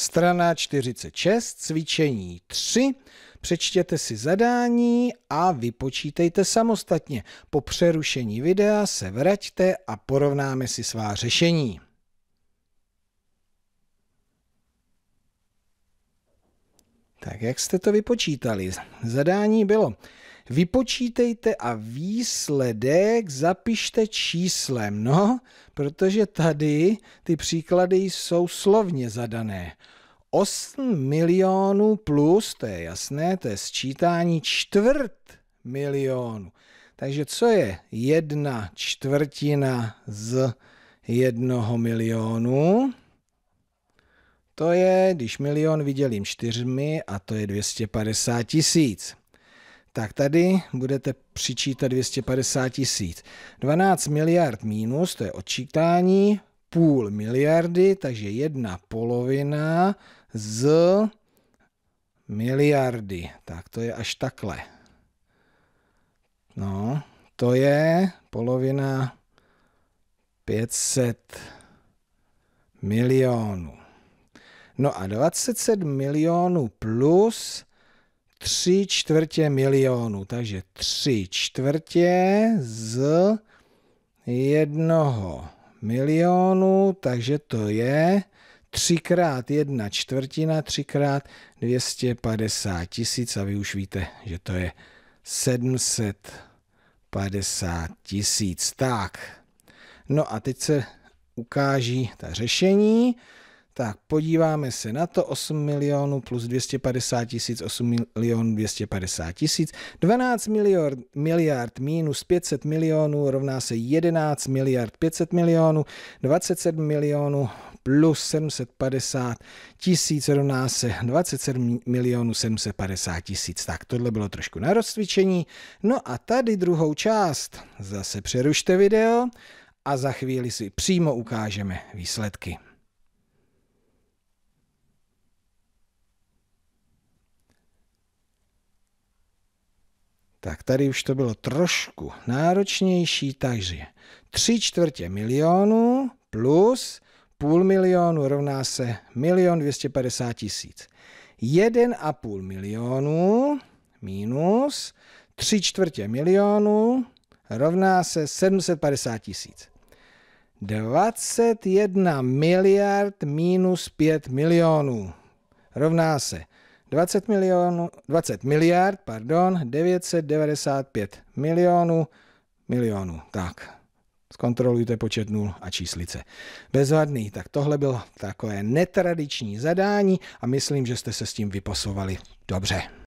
Strana 46, cvičení 3. Přečtěte si zadání a vypočítejte samostatně. Po přerušení videa se vraťte a porovnáme si svá řešení. Tak jak jste to vypočítali? Zadání bylo Vypočítejte a výsledek zapište číslem. No, protože tady ty příklady jsou slovně zadané. 8 milionů plus, to je jasné, to je sčítání čtvrt milionu. Takže co je jedna čtvrtina z jednoho milionu? To je, když milion vydělím čtyřmi a to je 250 tisíc tak tady budete přičítat 250 tisíc. 12 miliard minus, to je odčítání, půl miliardy, takže jedna polovina z miliardy. Tak to je až takhle. No, to je polovina 500 milionů. No a 27 milionů plus tři čtvrtě milionu. Takže tři čtvrtě z jednoho milionu, takže to je třikrát jedna čtvrtina, třikrát 250 tisíc a vy už víte, že to je 750 tisíc. Tak, no a teď se ukáží ta řešení. Tak podíváme se na to, 8 milionů plus 250 tisíc, 8 milionů 250 tisíc, 12 miliard, miliard minus 500 milionů rovná se 11 miliard 500 milionů, 27 milionů plus 750 tisíc rovná se 27 milionů 750 tisíc. Tak tohle bylo trošku na rozcvičení. No a tady druhou část. Zase přerušte video a za chvíli si přímo ukážeme výsledky. Tak tady už to bylo trošku náročnější, takže 3 čtvrtě milionu plus půl milionu rovná se milion 250 tisíc. 1,5 milionu minus 3 čtvrtě milionu rovná se 750 tisíc. 21 miliard minus 5 milionů rovná se 20, milionů, 20 miliard, pardon, 995 milionů, milionů, tak. Zkontrolujte počet nul a číslice. Bezvadný, tak tohle bylo takové netradiční zadání a myslím, že jste se s tím vyposovali dobře.